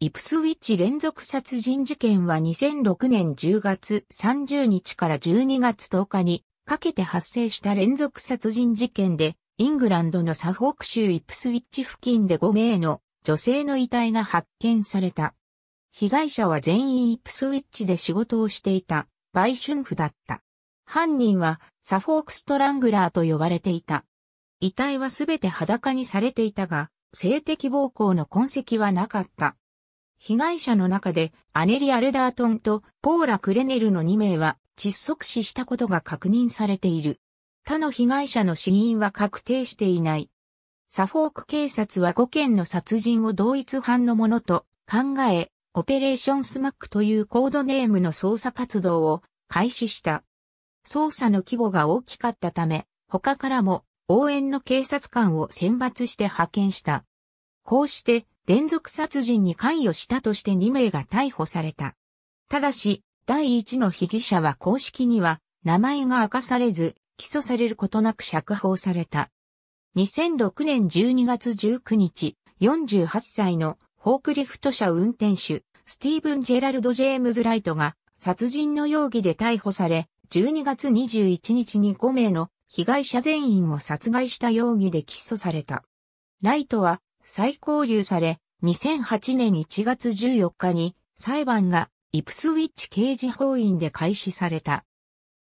イプスウィッチ連続殺人事件は2006年10月30日から12月10日にかけて発生した連続殺人事件で、イングランドのサフォーク州イプスウィッチ付近で5名の女性の遺体が発見された。被害者は全員イプスウィッチで仕事をしていた、売春婦だった。犯人はサフォークストラングラーと呼ばれていた。遺体はすべて裸にされていたが、性的暴行の痕跡はなかった。被害者の中で、アネリ・アルダートンとポーラ・クレネルの2名は窒息死したことが確認されている。他の被害者の死因は確定していない。サフォーク警察は5件の殺人を同一犯のものと考え、オペレーションスマックというコードネームの捜査活動を開始した。捜査の規模が大きかったため、他からも応援の警察官を選抜して派遣した。こうして連続殺人に関与したとして2名が逮捕された。ただし、第1の被疑者は公式には名前が明かされず、起訴されることなく釈放された。2006年12月19日、48歳のフォークリフト車運転手、スティーブン・ジェラルド・ジェームズ・ライトが殺人の容疑で逮捕され、12月21日に5名の被害者全員を殺害した容疑で起訴された。ライトは再交流され、2008年1月14日に裁判がイプスウィッチ刑事法院で開始された。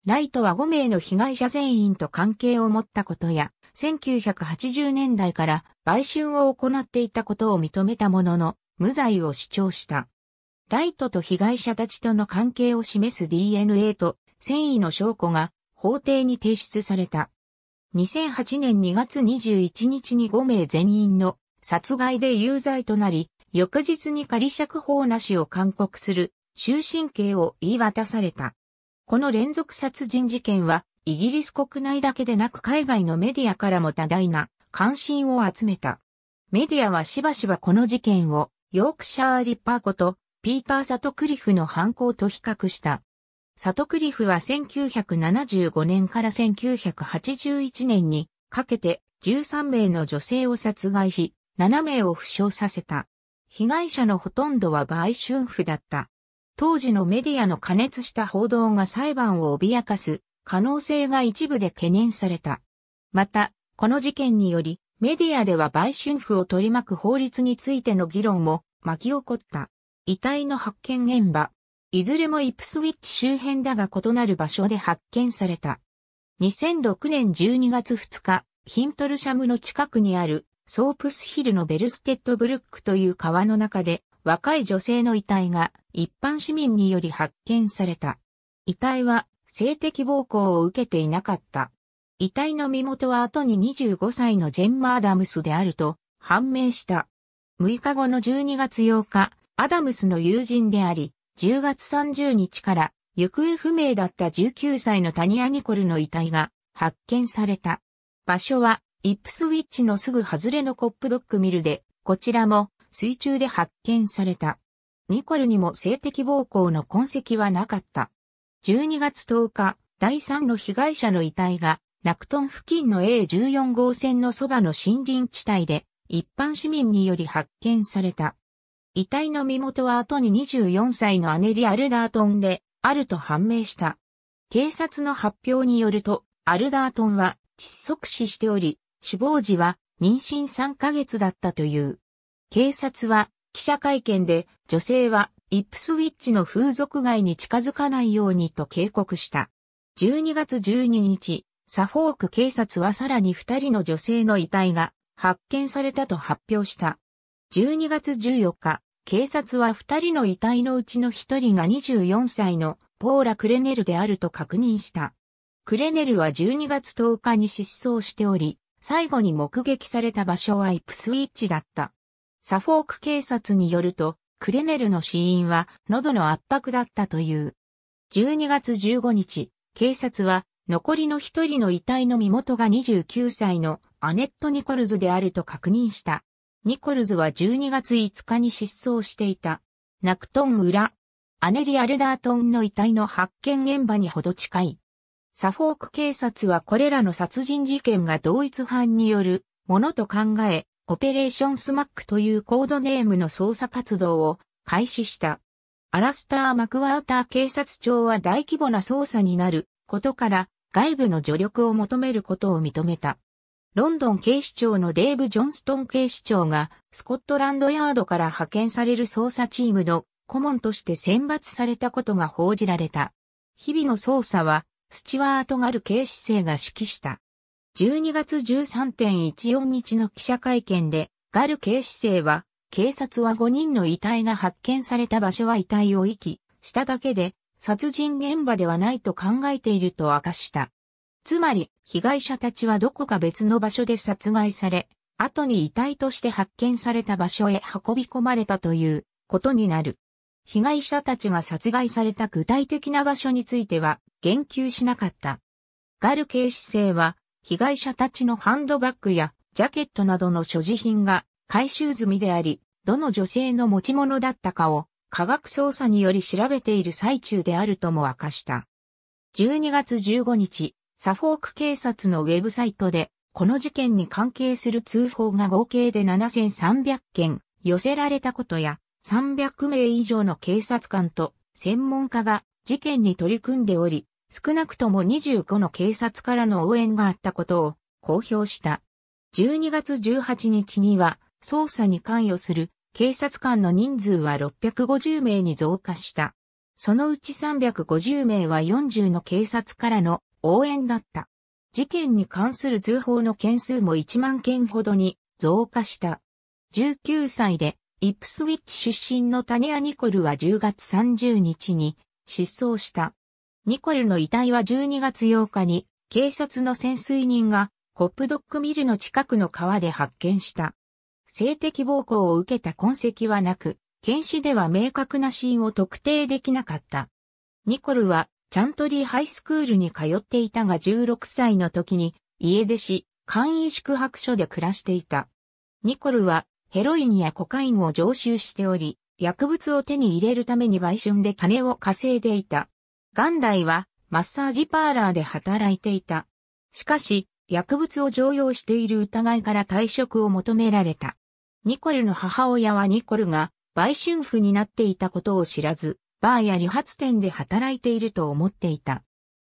ライトは5名の被害者全員と関係を持ったことや、1980年代から売春を行っていたことを認めたものの、無罪を主張した。ライトと被害者たちとの関係を示す DNA と繊維の証拠が法廷に提出された。2008年2月21日に5名全員の殺害で有罪となり、翌日に仮釈放なしを勧告する終身刑を言い渡された。この連続殺人事件は、イギリス国内だけでなく海外のメディアからも多大な関心を集めた。メディアはしばしばこの事件をヨークシャー・リッパーことピーター・サトクリフの犯行と比較した。サトクリフは1975年から1981年にかけて13名の女性を殺害し、7名を負傷させた。被害者のほとんどは売春婦だった。当時のメディアの加熱した報道が裁判を脅かす可能性が一部で懸念された。また、この事件により、メディアでは売春婦を取り巻く法律についての議論も巻き起こった。遺体の発見現場。いずれもイプスウィッチ周辺だが異なる場所で発見された。2006年12月2日、ヒントルシャムの近くにあるソープスヒルのベルステッドブルックという川の中で若い女性の遺体が一般市民により発見された。遺体は性的暴行を受けていなかった。遺体の身元は後に25歳のジェンマ・アダムスであると判明した。6日後の12月8日、アダムスの友人であり、10月30日から行方不明だった19歳のタニア・ニコルの遺体が発見された。場所はイップスウィッチのすぐ外れのコップドックミルで、こちらも水中で発見された。ニコルにも性的暴行の痕跡はなかった。12月10日、第3の被害者の遺体が、ナクトン付近の A14 号線のそばの森林地帯で、一般市民により発見された。遺体の身元は後に24歳のアネリ・アルダートンで、あると判明した。警察の発表によると、アルダートンは窒息死しており、死亡時は妊娠3ヶ月だったという。警察は記者会見で女性はイップスウィッチの風俗街に近づかないようにと警告した。12月12日、サフォーク警察はさらに2人の女性の遺体が発見されたと発表した。12月14日、警察は2人の遺体のうちの1人が24歳のポーラ・クレネルであると確認した。クレネルは12月10日に失踪しており、最後に目撃された場所はイプスウィッチだった。サフォーク警察によると、クレネルの死因は喉の圧迫だったという。12月15日、警察は残りの一人の遺体の身元が29歳のアネット・ニコルズであると確認した。ニコルズは12月5日に失踪していた。ナクトン村、アネリ・アルダートンの遺体の発見現場にほど近い。サフォーク警察はこれらの殺人事件が同一犯によるものと考え、オペレーションスマックというコードネームの捜査活動を開始した。アラスター・マクワーター警察庁は大規模な捜査になることから外部の助力を求めることを認めた。ロンドン警視庁のデーブ・ジョンストン警視庁がスコットランドヤードから派遣される捜査チームの顧問として選抜されたことが報じられた。日々の捜査はスチュワート・ガル警視正が指揮した。12月13.14日の記者会見で、ガル警視正は、警察は5人の遺体が発見された場所は遺体を遺棄しただけで、殺人現場ではないと考えていると明かした。つまり、被害者たちはどこか別の場所で殺害され、後に遺体として発見された場所へ運び込まれたということになる。被害者たちが殺害された具体的な場所については言及しなかった。ガル警視正は被害者たちのハンドバッグやジャケットなどの所持品が回収済みであり、どの女性の持ち物だったかを科学捜査により調べている最中であるとも明かした。12月15日、サフォーク警察のウェブサイトで、この事件に関係する通報が合計で7300件寄せられたことや、300名以上の警察官と専門家が事件に取り組んでおり、少なくとも25の警察からの応援があったことを公表した。12月18日には捜査に関与する警察官の人数は650名に増加した。そのうち350名は40の警察からの応援だった。事件に関する通報の件数も1万件ほどに増加した。19歳でイップスウィッチ出身のタニア・ニコルは10月30日に失踪した。ニコルの遺体は12月8日に警察の潜水人がコップドックミルの近くの川で発見した。性的暴行を受けた痕跡はなく、検視では明確な死因を特定できなかった。ニコルはチャントリーハイスクールに通っていたが16歳の時に家出し、簡易宿泊所で暮らしていた。ニコルはヘロインやコカインを常習しており、薬物を手に入れるために売春で金を稼いでいた。元来はマッサージパーラーで働いていた。しかし、薬物を常用している疑いから退職を求められた。ニコルの母親はニコルが売春婦になっていたことを知らず、バーや理髪店で働いていると思っていた。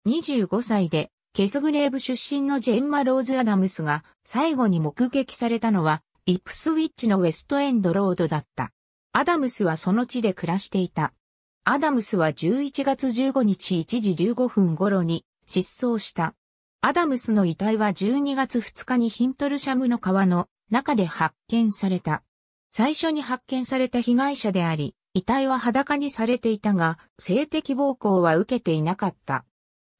25歳で、ケスグレーブ出身のジェンマ・ローズ・アダムスが最後に目撃されたのはイプスウィッチのウェストエンドロードだった。アダムスはその地で暮らしていた。アダムスは11月15日1時15分頃に失踪した。アダムスの遺体は12月2日にヒントルシャムの川の中で発見された。最初に発見された被害者であり、遺体は裸にされていたが、性的暴行は受けていなかった。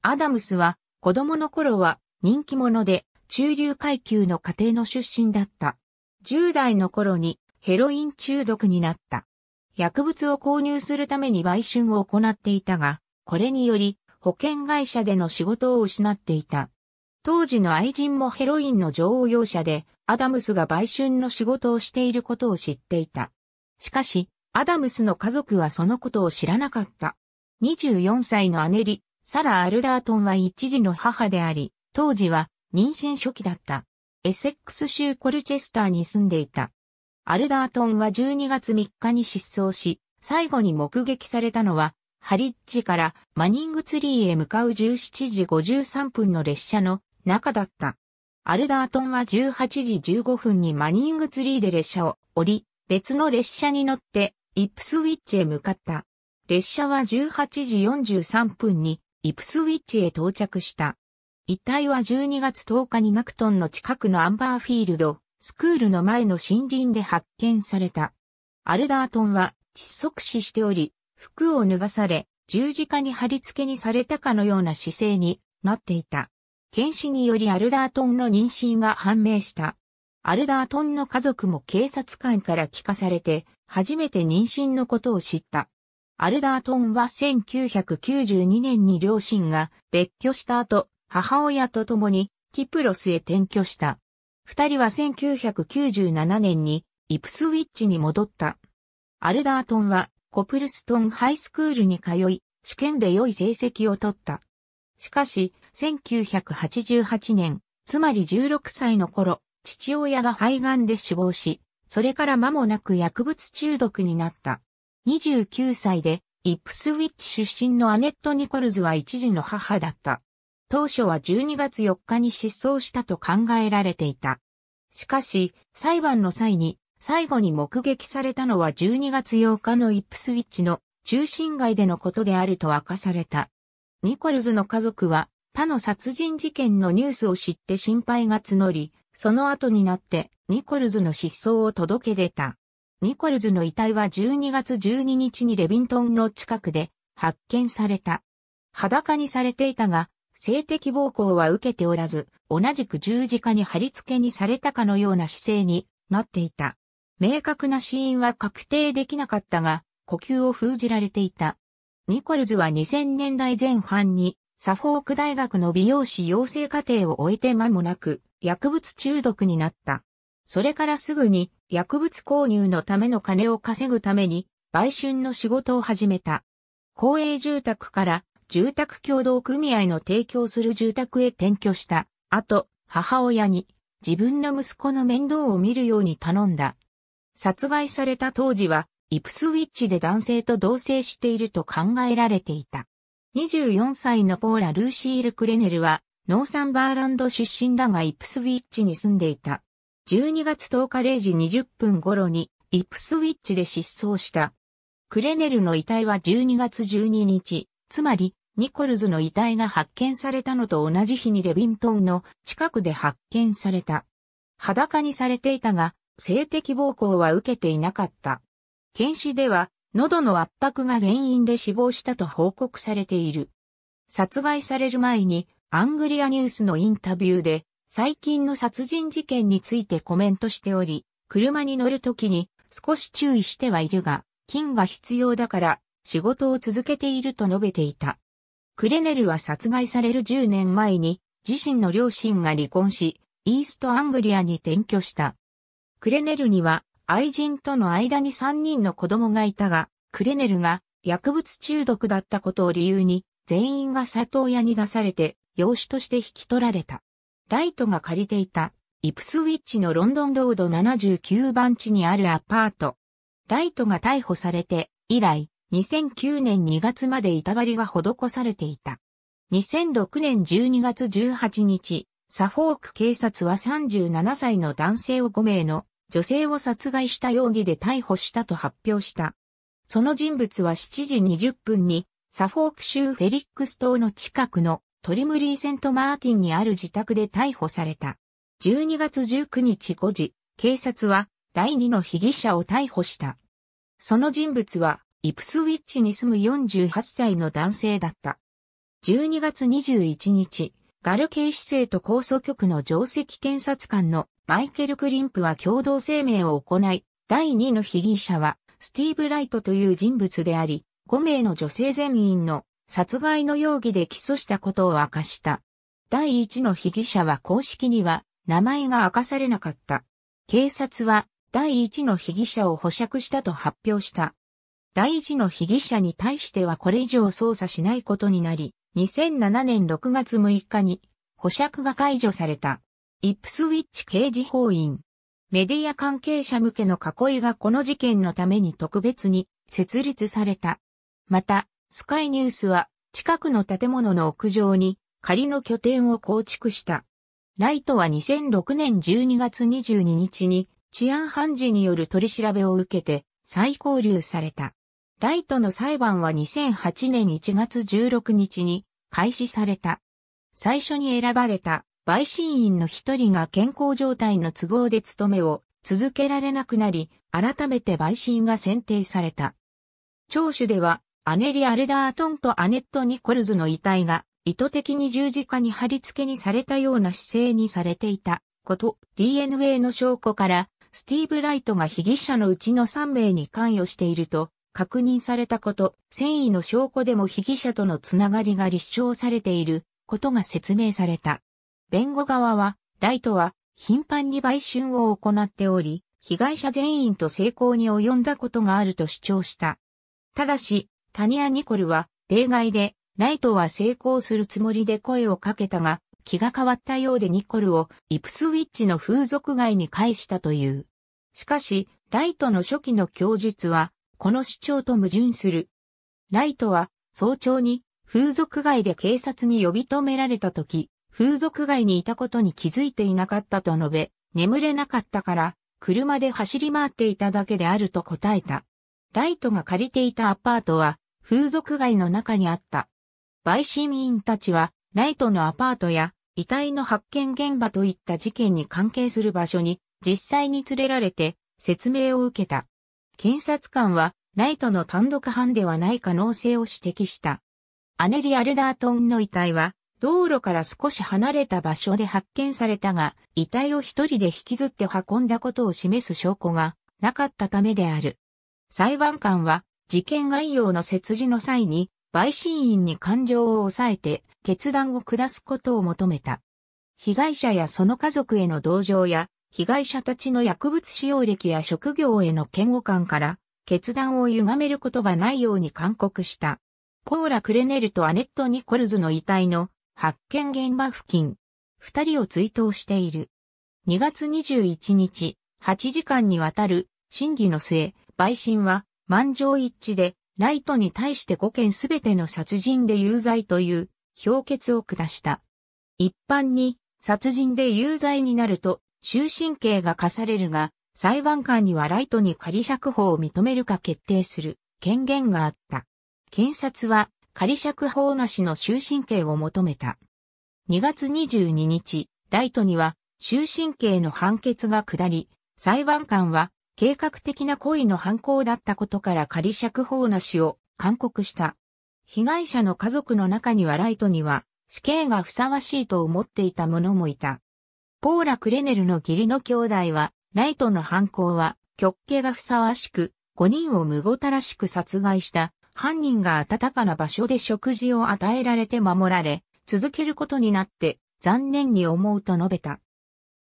アダムスは子供の頃は人気者で中流階級の家庭の出身だった。10代の頃にヘロイン中毒になった。薬物を購入するために売春を行っていたが、これにより保険会社での仕事を失っていた。当時の愛人もヘロインの乗用者で、アダムスが売春の仕事をしていることを知っていた。しかし、アダムスの家族はそのことを知らなかった。24歳の姉リ、サラ・アルダートンは一時の母であり、当時は妊娠初期だった。エセックス州コルチェスターに住んでいた。アルダートンは12月3日に失踪し、最後に目撃されたのは、ハリッジからマニングツリーへ向かう17時53分の列車の中だった。アルダートンは18時15分にマニングツリーで列車を降り、別の列車に乗ってイプスウィッチへ向かった。列車は18時43分にイプスウィッチへ到着した。一帯は12月10日にナクトンの近くのアンバーフィールド、スクールの前の森林で発見された。アルダートンは窒息死しており、服を脱がされ、十字架に貼り付けにされたかのような姿勢になっていた。検視によりアルダートンの妊娠が判明した。アルダートンの家族も警察官から聞かされて、初めて妊娠のことを知った。アルダートンは1992年に両親が別居した後、母親と共にキプロスへ転居した。二人は1997年にイプスウィッチに戻った。アルダートンはコプルストンハイスクールに通い、試験で良い成績を取った。しかし、1988年、つまり16歳の頃、父親が肺がんで死亡し、それから間もなく薬物中毒になった。29歳で、イップスウィッチ出身のアネット・ニコルズは一時の母だった。当初は12月4日に失踪したと考えられていた。しかし、裁判の際に、最後に目撃されたのは12月8日のイップスウィッチの中心街でのことであると明かされた。ニコルズの家族は他の殺人事件のニュースを知って心配が募り、その後になってニコルズの失踪を届け出た。ニコルズの遺体は12月12日にレビントンの近くで発見された。裸にされていたが、性的暴行は受けておらず、同じく十字架に貼り付けにされたかのような姿勢になっていた。明確な死因は確定できなかったが、呼吸を封じられていた。ニコルズは2000年代前半に、サフォーク大学の美容師養成課程を終えて間もなく、薬物中毒になった。それからすぐに、薬物購入のための金を稼ぐために、売春の仕事を始めた。公営住宅から住宅協同組合の提供する住宅へ転居した後、母親に自分の息子の面倒を見るように頼んだ。殺害された当時は、イプスウィッチで男性と同棲していると考えられていた。24歳のポーラ・ルーシール・クレネルは、ノーサンバーランド出身だがイプスウィッチに住んでいた。12月10日0時20分頃に、イプスウィッチで失踪した。クレネルの遺体は12月12日、つまりニコルズの遺体が発見されたのと同じ日にレビントンの近くで発見された。裸にされていたが、性的暴行は受けていなかった。検視では、喉の圧迫が原因で死亡したと報告されている。殺害される前に、アングリアニュースのインタビューで、最近の殺人事件についてコメントしており、車に乗るときに少し注意してはいるが、金が必要だから仕事を続けていると述べていた。クレネルは殺害される10年前に自身の両親が離婚し、イーストアングリアに転居した。クレネルには愛人との間に3人の子供がいたが、クレネルが薬物中毒だったことを理由に全員が里親に出されて養子として引き取られた。ライトが借りていたイプスウィッチのロンドンロード79番地にあるアパート。ライトが逮捕されて以来、2009年2月まで板張りが施されていた。2006年12月18日、サフォーク警察は37歳の男性を5名の女性を殺害した容疑で逮捕したと発表した。その人物は7時20分にサフォーク州フェリックス島の近くのトリムリーセントマーティンにある自宅で逮捕された。12月19日5時、警察は第2の被疑者を逮捕した。その人物はイプスウィッチに住む48歳の男性だった。12月21日、ガル警視政と控訴局の上席検察官のマイケル・クリンプは共同声明を行い、第2の被疑者はスティーブ・ライトという人物であり、5名の女性全員の殺害の容疑で起訴したことを明かした。第1の被疑者は公式には名前が明かされなかった。警察は第1の被疑者を保釈したと発表した。第一の被疑者に対してはこれ以上捜査しないことになり、2007年6月6日に保釈が解除された。イップスウィッチ刑事法院。メディア関係者向けの囲いがこの事件のために特別に設立された。また、スカイニュースは近くの建物の屋上に仮の拠点を構築した。ライトは2006年12月22日に治安判事による取り調べを受けて再交流された。ライトの裁判は2008年1月16日に開始された。最初に選ばれた陪審員の一人が健康状態の都合で務めを続けられなくなり、改めて陪審が選定された。聴取では、アネリ・アルダートンとアネット・ニコルズの遺体が意図的に十字架に貼り付けにされたような姿勢にされていたこと、DNA の証拠から、スティーブ・ライトが被疑者のうちの3名に関与していると確認されたこと、繊維の証拠でも被疑者とのつながりが立証されていることが説明された。弁護側は、ライトは頻繁に売春を行っており、被害者全員と成功に及んだことがあると主張した。ただし、タニア・ニコルは例外で、ライトは成功するつもりで声をかけたが、気が変わったようでニコルをイプスウィッチの風俗街に返したという。しかし、ライトの初期の供述はこの主張と矛盾する。ライトは、早朝に、風俗街で警察に呼び止められた時、風俗街にいたことに気づいていなかったと述べ、眠れなかったから、車で走り回っていただけであると答えた。ライトが借りていたアパートは、風俗街の中にあった。陪審員たちは、ライトのアパートや、遺体の発見現場といった事件に関係する場所に、実際に連れられて、説明を受けた。検察官は、ライトの単独犯ではない可能性を指摘した。アネリ・アルダートンの遺体は、道路から少し離れた場所で発見されたが、遺体を一人で引きずって運んだことを示す証拠がなかったためである。裁判官は、事件概要の設置の際に、陪審員に感情を抑えて決断を下すことを求めた。被害者やその家族への同情や被害者たちの薬物使用歴や職業への嫌悪感から、決断を歪めることがないように勧告した。ポーラ・クレネルとアネット・ニコルズの遺体の発見現場付近、二人を追悼している。2月21日、8時間にわたる審議の末、陪審は満場一致で、ライトに対して5件すべての殺人で有罪という評決を下した。一般に殺人で有罪になると終身刑が課されるが、裁判官にはライトに仮釈放を認めるか決定する権限があった。検察は仮釈放なしの終身刑を求めた。2月22日、ライトには終身刑の判決が下り、裁判官は計画的な故意の犯行だったことから仮釈放なしを勧告した。被害者の家族の中にはライトには死刑がふさわしいと思っていた者もいた。ポーラ・クレネルの義理の兄弟は、ライトの犯行は極刑がふさわしく、5人をむごたらしく殺害した犯人が暖かな場所で食事を与えられて守られ、続けることになって残念に思うと述べた。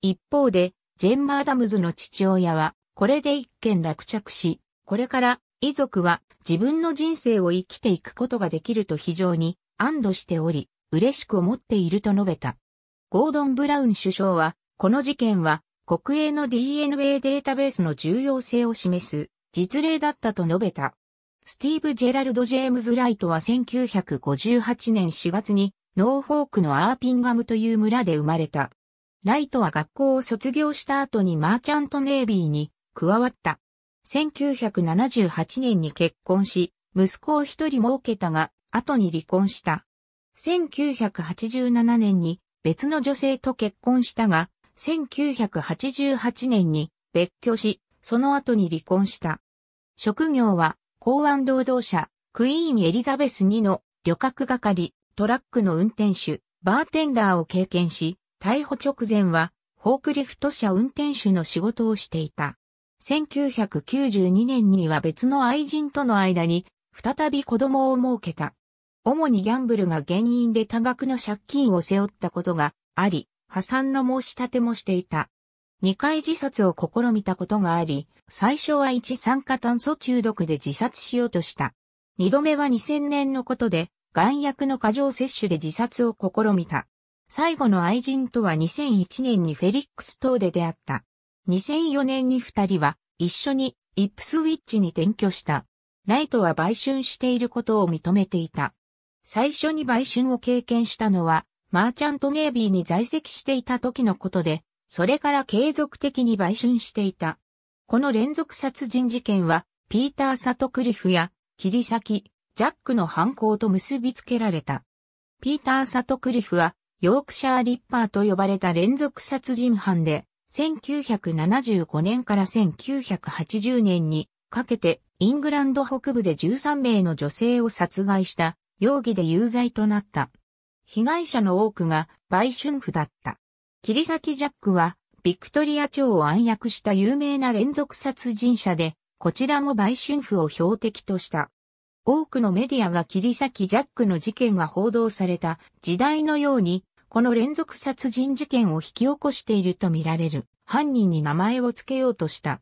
一方で、ジェンマ・アダムズの父親は、これで一件落着し、これから遺族は自分の人生を生きていくことができると非常に安堵しており、嬉しく思っていると述べた。ゴードン・ブラウン首相は、この事件は国営の DNA データベースの重要性を示す実例だったと述べた。スティーブ・ジェラルド・ジェームズ・ライトは1958年4月にノーフォークのアーピンガムという村で生まれた。ライトは学校を卒業した後にマーチャントネイビーに加わった。1978年に結婚し、息子を一人設けたが、後に離婚した。1987年に別の女性と結婚したが、1988年に別居し、その後に離婚した。職業は、公安労働者、クイーンエリザベス2の旅客係、トラックの運転手、バーテンダーを経験し、逮捕直前は、フォークリフト車運転手の仕事をしていた。1992年には別の愛人との間に、再び子供を設けた。主にギャンブルが原因で多額の借金を背負ったことがあり、破産の申し立てもしていた。二回自殺を試みたことがあり、最初は一酸化炭素中毒で自殺しようとした。二度目は2000年のことで、眼薬の過剰摂取で自殺を試みた。最後の愛人とは2001年にフェリックス島で出会った。2004年に二人は一緒にイップスウィッチに転居した。ライトは売春していることを認めていた。最初に売春を経験したのは、マーチャントネイビーに在籍していた時のことで、それから継続的に売春していた。この連続殺人事件は、ピーター・サトクリフや、切り裂き、ジャックの犯行と結びつけられた。ピーター・サトクリフは、ヨークシャー・リッパーと呼ばれた連続殺人犯で、1975年から1980年にかけてイングランド北部で13名の女性を殺害した容疑で有罪となった。被害者の多くが売春婦だった。切り裂きジャックは、ビクトリア朝を暗躍した有名な連続殺人者で、こちらも売春婦を標的とした。多くのメディアが切り裂きジャックの事件が報道された時代のように、この連続殺人事件を引き起こしているとみられる犯人に名前を付けようとした。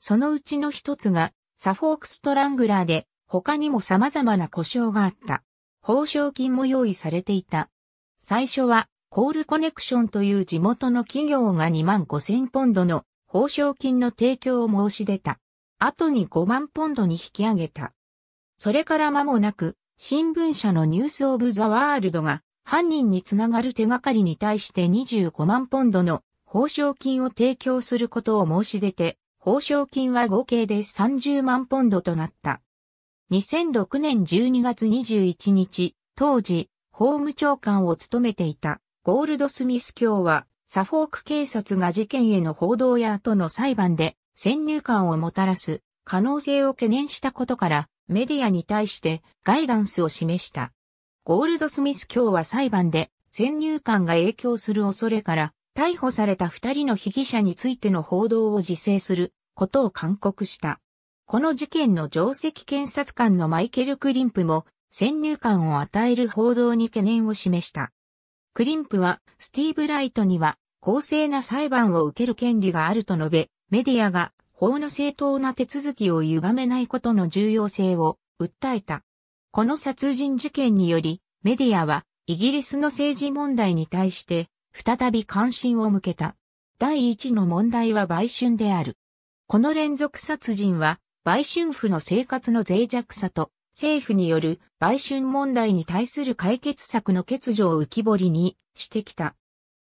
そのうちの一つがサフォークストラングラーで他にも様々な故障があった。報奨金も用意されていた。最初は、コールコネクションという地元の企業が2万5千ポンドの報奨金の提供を申し出た。後に5万ポンドに引き上げた。それから間もなく、新聞社のニュースオブザワールドが犯人につながる手がかりに対して25万ポンドの報奨金を提供することを申し出て、報奨金は合計で30万ポンドとなった。2006年12月21日、当時、法務長官を務めていたゴールドスミス教は、サフォーク警察が事件への報道や後の裁判で先入観をもたらす可能性を懸念したことからメディアに対してガイダンスを示した。ゴールドスミス教は裁判で先入観が影響する恐れから逮捕された二人の被疑者についての報道を自制することを勧告した。この事件の上席検察官のマイケル・クリンプも先入観を与える報道に懸念を示した。クリンプはスティーブ・ライトには公正な裁判を受ける権利があると述べ、メディアが法の正当な手続きを歪めないことの重要性を訴えた。この殺人事件により、メディアはイギリスの政治問題に対して再び関心を向けた。第一の問題は売春である。この連続殺人は売春婦の生活の脆弱さと、政府による売春問題に対する解決策の欠如を浮き彫りにしてきた。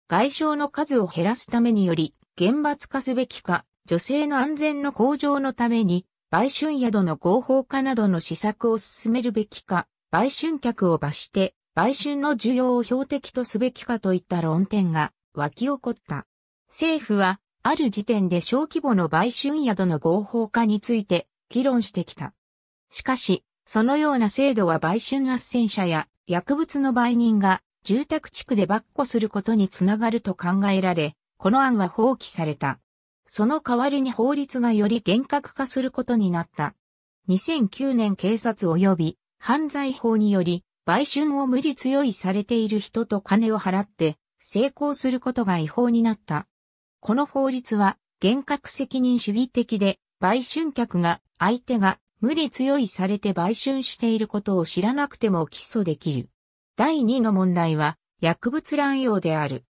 外傷の数を減らすためにより、厳罰化すべきか、女性の安全の向上のために、売春宿の合法化などの施策を進めるべきか、売春客を罰して、売春の需要を標的とすべきかといった論点が湧き起こった。政府はある時点で小規模の売春宿の合法化について議論してきた。しかし、そのような制度は売春斡旋者や薬物の売人が住宅地区で跋扈することにつながると考えられ、この案は放棄された。その代わりに法律がより厳格化することになった。2009年警察及び犯罪法により、売春を無理強いされている人と金を払って、成功することが違法になった。この法律は厳格責任主義的で、売春客が相手が無理強いされて売春していることを知らなくても起訴できる。第2の問題は薬物乱用である。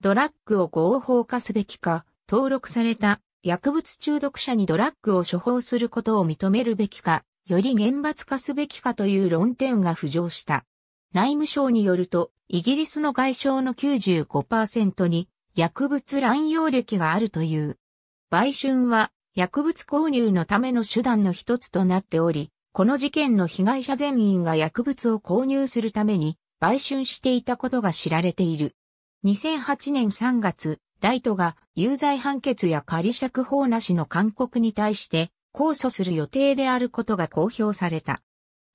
ドラッグを合法化すべきか、登録された薬物中毒者にドラッグを処方することを認めるべきか、より厳罰化すべきかという論点が浮上した。内務省によると、イギリスの外省の95%に薬物乱用歴があるという。売春は薬物購入のための手段の一つとなっており、この事件の被害者全員が薬物を購入するために売春していたことが知られている。2008年3月、ライトが有罪判決や仮釈放なしの勧告に対して控訴する予定であることが公表された。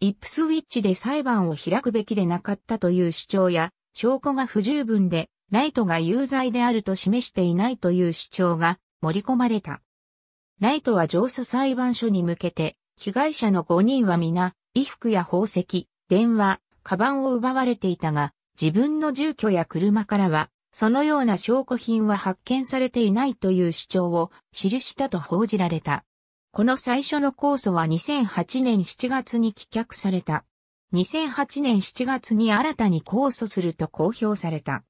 イップスウィッチで裁判を開くべきでなかったという主張や、証拠が不十分でライトが有罪であると示していないという主張が盛り込まれた。ライトは上訴裁判所に向けて、被害者の5人は皆、衣服や宝石、電話、カバンを奪われていたが、自分の住居や車からは、そのような証拠品は発見されていないという主張を記したと報じられた。この最初の控訴は2008年7月に棄却された。2008年7月に新たに控訴すると公表された。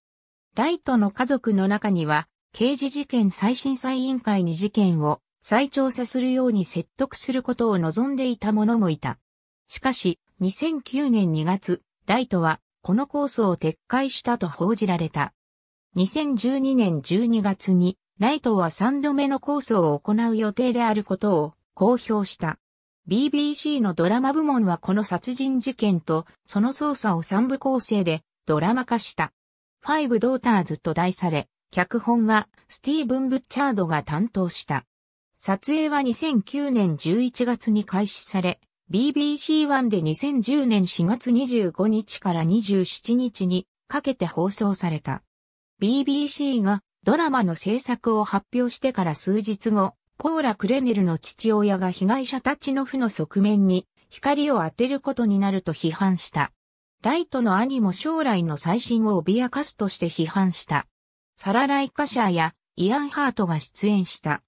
ライトの家族の中には、刑事事件再審査委員会に事件を再調査するように説得することを望んでいた者もいた。しかし、2009年2月、ライトは、このコースを撤回したと報じられた。2012年12月に、ライトは3度目のコースを行う予定であることを公表した。BBC のドラマ部門はこの殺人事件とその捜査を3部構成でドラマ化した。ファイブ・ドーターズと題され、脚本はスティーブン・ブッチャードが担当した。撮影は2009年11月に開始され、BBC1 で2010年4月25日から27日にかけて放送された。BBC がドラマの制作を発表してから数日後、ポーラ・クレネルの父親が被害者たちの負の側面に光を当てることになると批判した。ライトの兄も将来の最新を脅かすとして批判した。サラ・ライカシャーやイアン・ハートが出演した。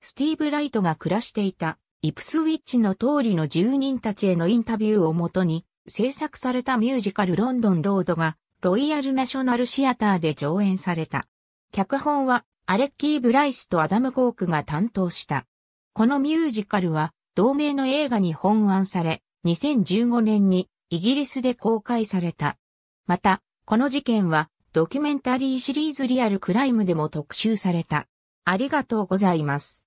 スティーブ・ライトが暮らしていたイプスウィッチの通りの住人たちへのインタビューをもとに制作されたミュージカルロンドンロードがロイヤルナショナルシアターで上演された。脚本はアレッキー・ブライスとアダム・コークが担当した。このミュージカルは同名の映画に本案され、2015年にイギリスで公開された。また、この事件は、ドキュメンタリーシリーズリアルクライムでも特集された。ありがとうございます。